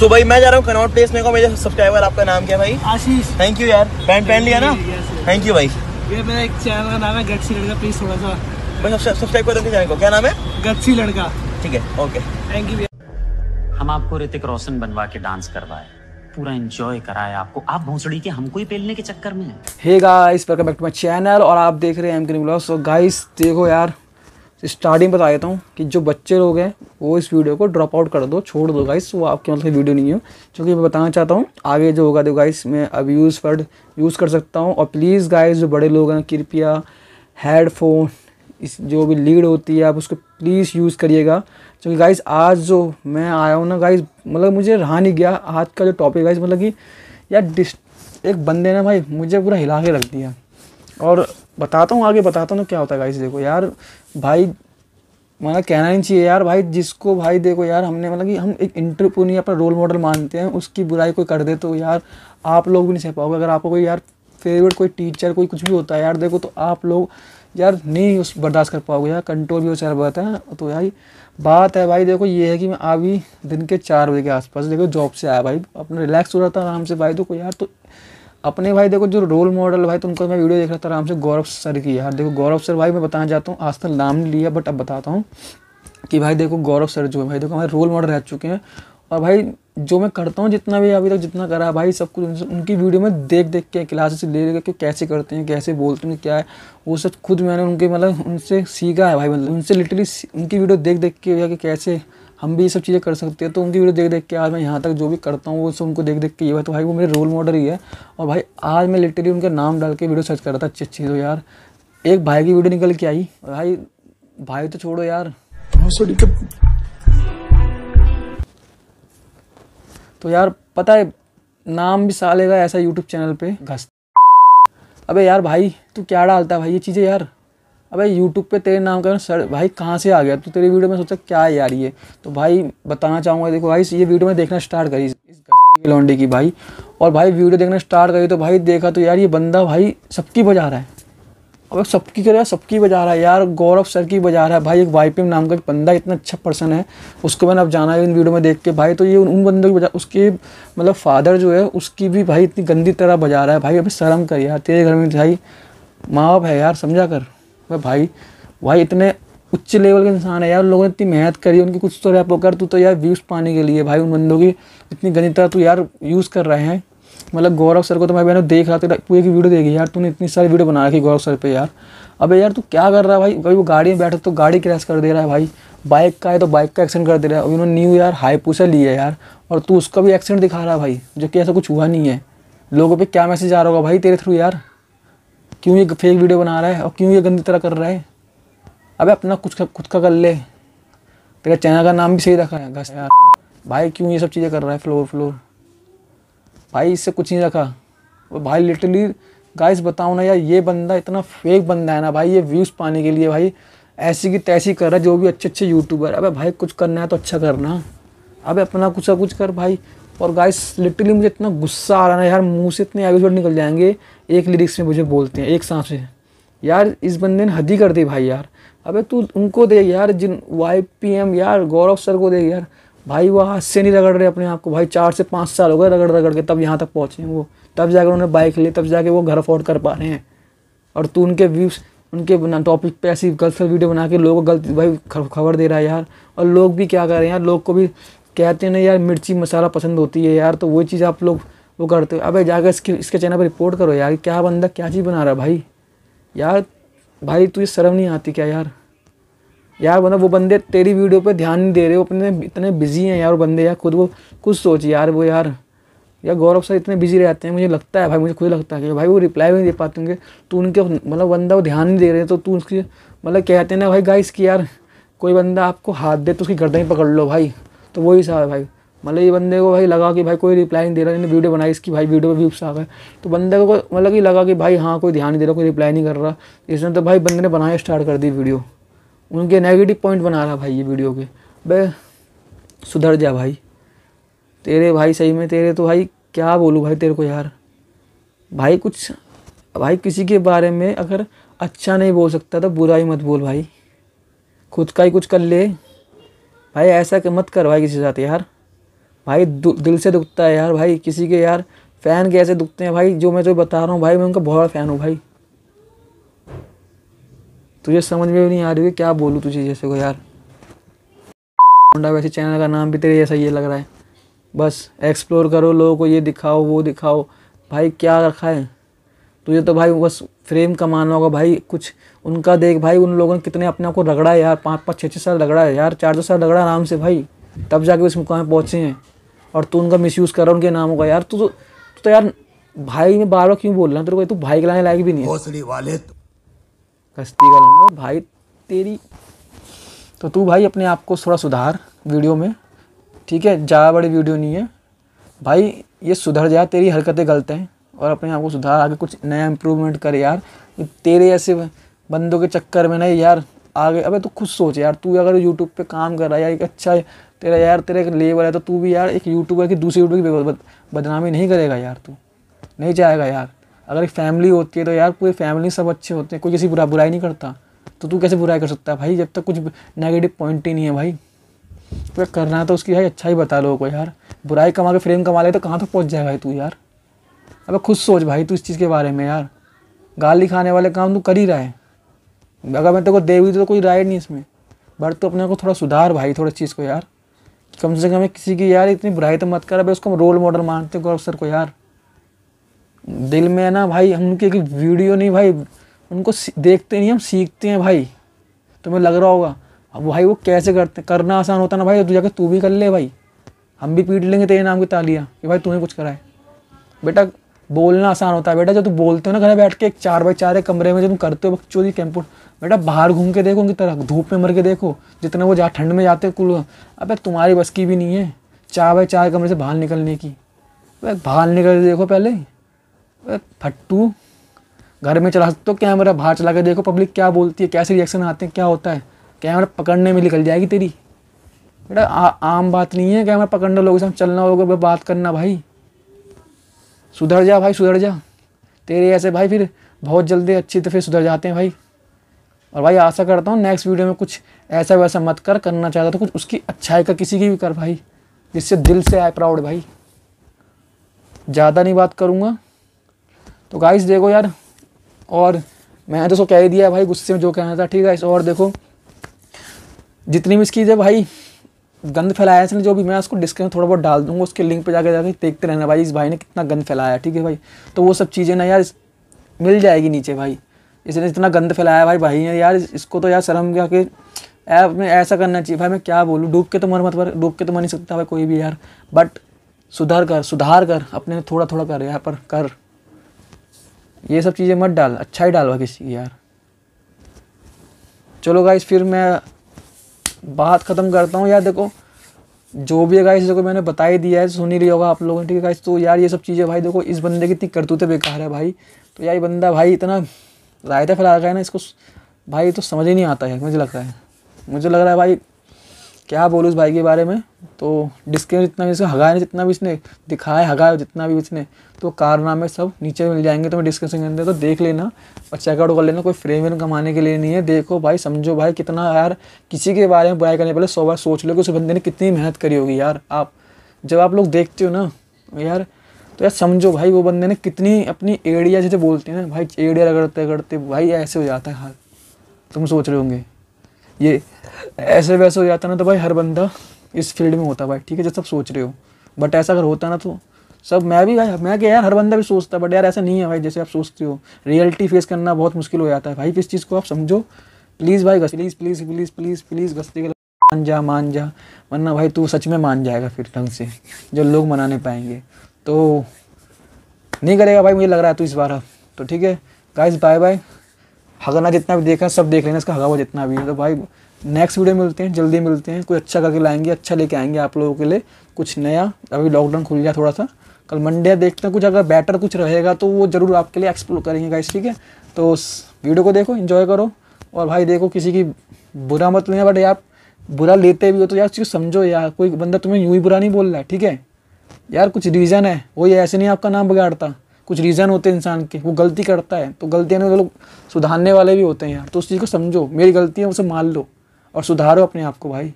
सो भाई मैं जा रहा हूँ कनॉट प्लेस में को मेरे सब्सक्राइबर आपका नाम क्या भाई आशीष थैंक यू यार पैंट पहन लिया ना थैंक यू भाई ये मेरा एक चैनल का नाम है गच्छी लड़का प्लीज थोड़ा सा मैं सब्सक्राइब चैनल हम आपको ऋतिक रोशन बनवा के डांस करवाए पूरा एंजॉय कराया आपको आप भोसड़ी के हमको और आप देख रहे हैं गाइस देखो यार स्टार्टिंग तो बता देता हूँ कि जो बच्चे लोग हैं वो इस वीडियो को ड्रॉप आउट कर दो छोड़ दो गाइस वो आपके मतलब वीडियो नहीं है क्योंकि मैं बताना चाहता हूँ आगे जो होगा तो गाइस मैं अब यूज़ वर्ड यूज़ कर सकता हूँ और प्लीज़ गाइस जो बड़े लोग हैं कृपया हेडफोन इस जो भी लीड होती है आप उसको प्लीज़ यूज़ करिएगा क्योंकि गाइस आज जो मैं आया हूँ ना गाइस मतलब मुझे रहा नहीं गया आज का जो टॉपिक गाइस मतलब कि यार डिस्ट एक बंदे ने भाई मुझे पूरा हिला के रख दिया और बताता हूँ आगे बताता हूँ क्या होता है गाइस देखो यार भाई मतलब कहना नहीं चाहिए यार भाई जिसको भाई देखो यार हमने मतलब कि हम एक इंटरप्रोनी अपना रोल मॉडल मानते हैं उसकी बुराई कोई कर दे तो यार आप लोग भी नहीं सह पाओगे अगर आपको कोई यार फेवरेट कोई टीचर कोई कुछ भी होता है यार देखो तो आप लोग यार नहीं उस बर्दाश्त कर पाओगे यार कंट्रोल भी हो चार पाता है तो यार बात है भाई देखो ये है कि मैं अभी दिन के चार बजे के आसपास देखो जॉब से आया भाई अपना रिलैक्स हो रहा था आराम से भाई देखो यार तो अपने भाई देखो जो रोल मॉडल भाई तुमको मैं वीडियो देख रहा था आराम से गौरव सर की यार हाँ, देखो गौरव सर भाई मैं बताना चाहता हूँ आज तक नाम नहीं लिया बट अब बताता हूँ कि भाई देखो गौरव सर जो है भाई देखो हमारे रोल मॉडल रह चुके हैं और भाई जो मैं करता हूँ जितना भी अभी तक जितना करा भाई सब कुछ उनकी वीडियो में देख देख के क्लासेस ले लेकर कैसे करते हैं कैसे बोलते हैं क्या है वो सब खुद मैंने उनके मतलब उनसे सीखा है भाई मतलब उनसे लिटरली उनकी वीडियो देख देख के कि कैसे हम भी ये सब चीज़ें कर सकते हैं तो उनकी वीडियो देख देख के आज मैं यहाँ तक जो भी करता हूँ वो सब उनको देख देख के ये भाई तो भाई वो मेरे रोल मॉडल ही है और भाई आज मैं लिटरली उनका नाम डाल के वीडियो सर्च कर रहा था अच्छी अच्छी तो यार एक भाई की वीडियो निकल के आई और भाई भाई तो छोड़ो यार तो यार पता है नाम भी सालेगा ऐसा यूट्यूब चैनल पे घस अबे यार भाई तू क्या डालता है भाई ये चीज़ें यार अबे यूट्यूब पे तेरे नाम का सर भाई कहाँ से आ गया तो तेरी वीडियो में सोचा क्या है यार ये तो भाई बताना चाहूँगा देखो भाई ये वीडियो में देखना स्टार्ट करी इस गस्ती की की भाई और भाई वीडियो देखना स्टार्ट करी तो भाई देखा तो यार ये बंदा भाई सबकी बजा रहा है अब सबकी कर सबकी बजा रहा है यार गौरव सर की बजा रहा है भाई एक वाईपीएम नाम का एक बंदा इतना अच्छा पर्सन है उसको मैंने अब जाना है इन वीडियो में देख के भाई तो ये उन, उन बंदों की बजा उसके मतलब फादर जो है उसकी भी भाई इतनी गंदी तरह बजा रहा है भाई अभी शर्म कर यार तेरे घर में भाई माँ बाप है यार समझा कर मैं भाई भाई इतने उच्च लेवल के इंसान है यार लोगों ने इतनी मेहनत करी उनकी कुछ तो रैपो कर तू तो यार व्यूज़ पाने के लिए भाई उन बंदों की इतनी गंजता तू यार यूज़ कर रहे हैं मतलब गौरव सर को तो मैं मैंने देख रहा था पूरी की वीडियो देखी यार तूने इतनी सारी वीडियो बना रखी गौरव सर पे यार अबे यार तू क्या कर रहा है भाई कभी वो गाड़ी में बैठा तो गाड़ी क्रैश कर दे रहा है भाई बाइक का है तो बाइक का एक्सीडेंट कर दे रहा है अभी उन्होंने न्यू यार हाई पूसा लिया यार और तू उसका भी एक्सीडेंट दिखा रहा है भाई जो कि ऐसा कुछ हुआ नहीं है लोगों पर क्या मैसेज आ रहा होगा भाई तेरे थ्रू यार क्यों ये फेक वीडियो बना रहा है और क्यों ये गंदी तरह कर रहा है अबे अपना कुछ का खुद का कर ले तेरा चैनल का नाम भी सही रखा है यार भाई क्यों ये सब चीज़ें कर रहा है फ्लोर फ्लोर भाई इससे कुछ नहीं रखा और भाई लिटरली गाइस बताओ ना यार ये बंदा इतना फेक बंदा है ना भाई ये व्यूज़ पाने के लिए भाई ऐसी की तैसी कर रहा है जो भी अच्छे अच्छे यूट्यूबर अबे भाई कुछ करना है तो अच्छा करना अबे अपना कुछ कुछ कर भाई और गाइस लिटरली मुझे इतना गुस्सा आ रहा है यार मुंह से इतने आगे निकल जाएंगे एक लिरिक्स में मुझे बोलते हैं एक सांस से यार इस बंदे ने हद ही कर दी भाई यार अबे तू उनको दे यार जिन वाई पी एम यार गौरव सर को दे यार भाई वह से नहीं रगड़ रहे अपने आप को भाई चार से पाँच साल हो गए रगड़ रगड़ के तब यहाँ तक पहुँचे हैं वो तब जाकर उन्होंने बाइक ली तब जाके वो घर अफोर्ड कर पा रहे हैं और तू उनके व्यूज़ उनके टॉपिक पे ऐसी गलत वीडियो बना के लोगों को गलत भाई खबर दे रहा है यार और लोग भी क्या कर रहे हैं यार लोग को भी कहते हैं ना यार मिर्ची मसाला पसंद होती है यार तो वही चीज़ आप लोग वो करते हो अबे जाकर इसके इसके चैनल पर रिपोर्ट करो यार क्या बंदा क्या चीज़ बना रहा भाई यार भाई तुझे शर्म नहीं आती क्या यार यार मतलब वो बंदे तेरी वीडियो पर ध्यान नहीं दे रहे वो अपने इतने बिजी हैं यार वो बंदे यार खुद वो कुछ सोच यार वो यार यार गौरव सर इतने बिजी रहते हैं मुझे लगता है भाई मुझे खुद लगता है कि भाई वो रिप्लाई भी नहीं दे पाते होंगे तो उनके मतलब बंदा वो ध्यान नहीं दे रहे तो तू उसकी मतलब कहते हैं ना भाई गाइस की यार कोई बंदा आपको हाथ दे तो उसकी गर्दन ही पकड़ लो भाई तो वही है भाई मतलब ये बंदे को भाई लगा कि भाई कोई रिप्लाई नहीं दे रहा इन्हें वीडियो बनाई इसकी भाई वीडियो पर व्यूस आ गए तो बंदे को मतलब कि लगा कि भाई हाँ कोई ध्यान नहीं दे रहा कोई रिप्लाई नहीं कर रहा इसने तो भाई बंदे ने बनाया स्टार्ट कर दी वीडियो उनके नेगेटिव पॉइंट बना रहा भाई ये वीडियो के बे सुधर जा भाई तेरे भाई सही में तेरे तो भाई क्या बोलूँ भाई तेरे को यार भाई कुछ भाई किसी के बारे में अगर अच्छा नहीं बोल सकता तो बुरा ही मत बोल भाई खुद का ही कुछ कर ले भाई ऐसा के मत कर भाई किसी साथ यार भाई दिल से दुखता है यार भाई किसी के यार फ़ैन के ऐसे दुखते हैं भाई जो मैं जो तो बता रहा हूँ भाई मैं उनका बहुत फ़ैन हूँ भाई तुझे समझ में भी नहीं आ रही है क्या बोलूँ तुझे जैसे को यार होंडा वैसे चैनल का नाम भी तेरे जैसा ये लग रहा है बस एक्सप्लोर करो लोगों को ये दिखाओ वो दिखाओ भाई क्या रखा है तुझे तो भाई बस फ्रेम कमाना होगा भाई कुछ उनका देख भाई उन लोगों ने कितने अपने आप को रगड़ा है यार पाँच पाँच छः छः साल रगड़ा है यार चार दो साल रगड़ा आराम से भाई तब जाके उस मुकाम पहुँचे हैं और तू उनका मिस यूज़ कर रहा उनके नामों का यार तू तो, तो, यार भाई में बार बार क्यों बोल रहा तेरे को तू तो भाई गलाने लायक भी नहीं वाले तो कश्ती का भाई तेरी तो तू भाई अपने आप को थोड़ा सुधार वीडियो में ठीक है ज़्यादा बड़ी वीडियो नहीं है भाई ये सुधर जा तेरी हरकतें गलत हैं और अपने आप को सुधार आगे कुछ नया इम्प्रूवमेंट कर यार तेरे ऐसे बंदों के चक्कर में नहीं यार आगे अबे तू खुद सोच यार तू अगर यूट्यूब पे काम कर रहा है यार एक अच्छा तेरा यार तेरा एक लेवल है तो तू भी यार एक यूट्यूबर की दूसरे यूट्यूब की बदनामी नहीं करेगा यार तू नहीं चाहेगा यार अगर एक फैमिली होती है तो यार पूरी फैमिली सब अच्छे होते हैं कोई किसी बुरा बुराई नहीं करता तो तू कैसे बुराई कर सकता है भाई जब तक कुछ नेगेटिव पॉइंट ही नहीं है भाई तो करना है तो उसकी भाई अच्छा ही बता लोगों को यार बुराई कमा के फ्रेम कमा ले तो कहाँ तक पहुँच जाएगा तू यार अबे खुद सोच भाई तू इस चीज़ के बारे में यार गाली खाने वाले काम तू कर ही रहा है अगर मैं तेरे को दे भी तो कोई राय नहीं इसमें बट तू अपने को थोड़ा सुधार भाई थोड़ा चीज़ को यार कम से कम किसी की यार इतनी बुराई तो मत कर अभी उसको हम रोल मॉडल मानते गौरव सर को यार दिल में है ना भाई हम उनकी वीडियो नहीं भाई उनको देखते नहीं हम सीखते हैं भाई तुम्हें लग रहा होगा अब भाई वो कैसे करते करना आसान होता ना भाई तू तो जाकर तू भी कर ले भाई हम भी पीट लेंगे तेरे नाम की तालियाँ कि भाई तूने कुछ कराए बेटा बोलना आसान होता है बेटा जब तुम बोलते हो ना घर बैठ के एक चार बाई चार कमरे में जब तुम करते हो चोरी कैंपुट बेटा बाहर घूम के देखो उनकी तरह धूप में मर के देखो जितने वो जा ठंड में जाते हैं कुल अबे तुम्हारी बस की भी नहीं है चार बाई चार कमरे से बाहर निकलने की अबे बाहर निकल देखो पहले अबे फट्टू घर में चला सकते हो कैमरा बाहर चला के देखो पब्लिक क्या बोलती है कैसे रिएक्शन आते हैं क्या होता है कैमरा पकड़ने में निकल जाएगी तेरी बेटा आम बात नहीं है कैमरा पकड़ना लोगों से चलना होगा बात करना भाई सुधर जा भाई सुधर जा तेरे ऐसे भाई फिर बहुत जल्दी अच्छी तो फिर सुधर जाते हैं भाई और भाई आशा करता हूँ नेक्स्ट वीडियो में कुछ ऐसा वैसा मत कर करना चाहता तो कुछ उसकी अच्छाई का किसी की भी कर भाई जिससे दिल से आए प्राउड भाई ज़्यादा नहीं बात करूँगा तो गाइस देखो यार और मैंने तो सो कह ही दिया भाई गुस्से में जो कहना था ठीक है इस और देखो जितनी भी इसकी जब भाई गंद फैलाया इसने जो भी मैं उसको डिस्क्रिप्शन थोड़ा बहुत डाल दूंगा उसके लिंक पे जाकर जाकर देखते रहना भाई इस भाई ने कितना गंद फैलाया ठीक है भाई तो वो सब चीज़ें ना यार मिल जाएगी नीचे भाई इसने इतना गंद फैलाया भाई भाई ने यार इसको तो यार शर्म गया कि ऐप में ऐसा करना चाहिए भाई मैं क्या बोलूँ डूब के तो मर मत पर डूब के तो मर नहीं सकता भाई कोई भी यार बट सुधार कर सुधार कर अपने थोड़ा थोड़ा कर यहाँ पर कर ये सब चीज़ें मत डाल अच्छा ही डाल भाई किसी की यार चलो गाइस फिर मैं बात ख़त्म करता हूँ यार देखो जो भी है गाइस देखो मैंने बता ही दिया है सुन ही लिया होगा आप लोगों ने ठीक है गाइस तो यार ये सब चीज़ें भाई देखो इस बंदे की इतनी करतूतें बेकार है भाई तो यार ये बंदा भाई इतना रायता फैला रहा है ना इसको भाई तो समझ ही नहीं आता है मुझे लग रहा है मुझे लग रहा है भाई क्या बोलूँ उस भाई के बारे में तो डिस्क्लेमर जितना भी इसने हगाया नहीं जितना भी इसने दिखाया हगाया जितना भी इसने तो कारनामे सब नीचे मिल जाएंगे तो मैं डिस्क्रिप्शन के अंदर तो देख लेना और चेकआउट कर लेना कोई फ्रेम वेम कमाने के लिए नहीं है देखो भाई समझो भाई कितना यार किसी के बारे में बुराई करने पहले सौ बार सोच लो कि उस बंदे ने कितनी मेहनत करी होगी यार आप जब आप लोग देखते हो ना यार तो यार समझो भाई वो बंदे ने कितनी अपनी एड़िया जैसे बोलते हैं ना भाई एड़िया रगड़ते रगड़ते भाई ऐसे हो जाता है हाल तुम सोच रहे होंगे ये ऐसे वैसे हो जाता ना तो भाई हर बंदा इस फील्ड में होता भाई ठीक है जैसे सब सोच रहे हो बट ऐसा अगर होता ना तो सब मैं भी भाई मैं क्या यार हर बंदा भी सोचता बट यार ऐसा नहीं है भाई जैसे आप सोचते हो रियलिटी फेस करना बहुत मुश्किल हो जाता है भाई इस चीज़ को आप समझो प्लीज़ भाई please please please please please गस्ती का मान जा मान जा वरना भाई तू सच में मान जाएगा फिर ढंग से जो लोग मनाने पाएंगे तो नहीं करेगा भाई मुझे लग रहा है तू इस बार अब तो ठीक है गाइस बाय बाय हगाना जितना भी देखा सब देख लेना इसका हगा हुआ जितना भी है तो भाई नेक्स्ट वीडियो मिलते हैं जल्दी मिलते हैं कोई अच्छा करके लाएंगे अच्छा लेके आएंगे आप लोगों के लिए कुछ नया अभी लॉकडाउन खुल गया थोड़ा सा कल मंडे देखते हैं कुछ अगर बेटर कुछ रहेगा तो वो ज़रूर आपके लिए एक्सप्लोर करेंगे गाइस ठीक है तो उस वीडियो को देखो इन्जॉय करो और भाई देखो किसी की बुरा मत लेना बट यार बुरा लेते भी हो तो यार चीज़ समझो यार कोई बंदा तुम्हें यूँ ही बुरा नहीं बोल रहा है ठीक है यार कुछ रीज़न है वही ऐसे नहीं आपका नाम बिगाड़ता कुछ रीज़न होते हैं इंसान के वो गलती करता है तो गलतियाँ में लोग सुधारने वाले भी होते हैं यार तो उस चीज़ को समझो मेरी गलती है उसे मान लो और सुधारो अपने आप को भाई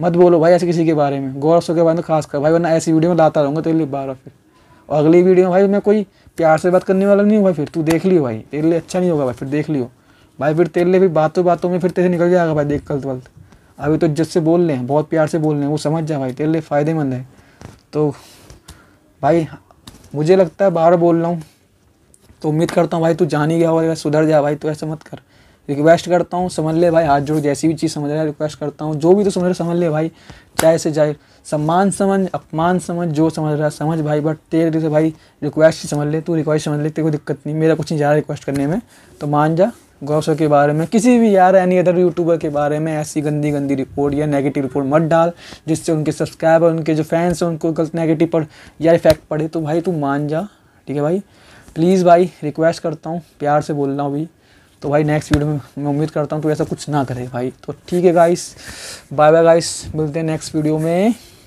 मत बोलो भाई ऐसे किसी के बारे में गौरव सो के बारे में खास कर भाई वरना ऐसी वीडियो में लाता रहूँगा तेरे लिए बार फिर और अगली वीडियो में भाई मैं कोई प्यार से बात करने वाला नहीं हूँ भाई फिर तू देख लियो भाई तेरे लिए अच्छा नहीं होगा भाई फिर देख लियो भाई फिर तेरे लिए फिर बातों बातों में फिर तेरे निकल जाएगा भाई देख गलत वल्त अभी तो इज्जत से बोल रहे हैं बहुत प्यार से बोल रहे हैं वो समझ जा भाई तेरे लिए फ़ायदेमंद है तो भाई मुझे लगता है बाहर बोल रहा हूँ तो उम्मीद करता हूँ भाई तू जान ही गया होगा सुधर जा भाई तू तो ऐसा मत कर रिक्वेस्ट करता हूँ समझ ले भाई हाथ जोड़ जैसी भी चीज़ समझ रहा है रिक्वेस्ट करता हूँ जो भी तो समझ रहे समझ ले भाई चाहे से चाहे सम्मान समझ अपमान समझ जो समझ रहा है समझ भाई बट तेरे से भाई रिक्वेस्ट समझ ले तू रिक्वेस्ट समझ ले तेरे को दिक्कत नहीं मेरा कुछ नहीं जा रहा रिक्वेस्ट करने में तो मान जा गौसर के बारे में किसी भी यार एनी अदर यूट्यूबर के बारे में ऐसी गंदी गंदी रिपोर्ट या नेगेटिव रिपोर्ट मत डाल जिससे उनके सब्सक्राइबर उनके जो फैंस हैं उनको गलत नेगेटिव पर या इफेक्ट पड़े तो भाई तू मान जा ठीक है भाई प्लीज़ भाई रिक्वेस्ट करता हूँ प्यार से बोलना भाई तो भाई नेक्स्ट वीडियो में मैं उम्मीद करता हूँ तो ऐसा कुछ ना करे भाई तो ठीक है गाइस बाय बाय गाइस मिलते हैं नेक्स्ट वीडियो में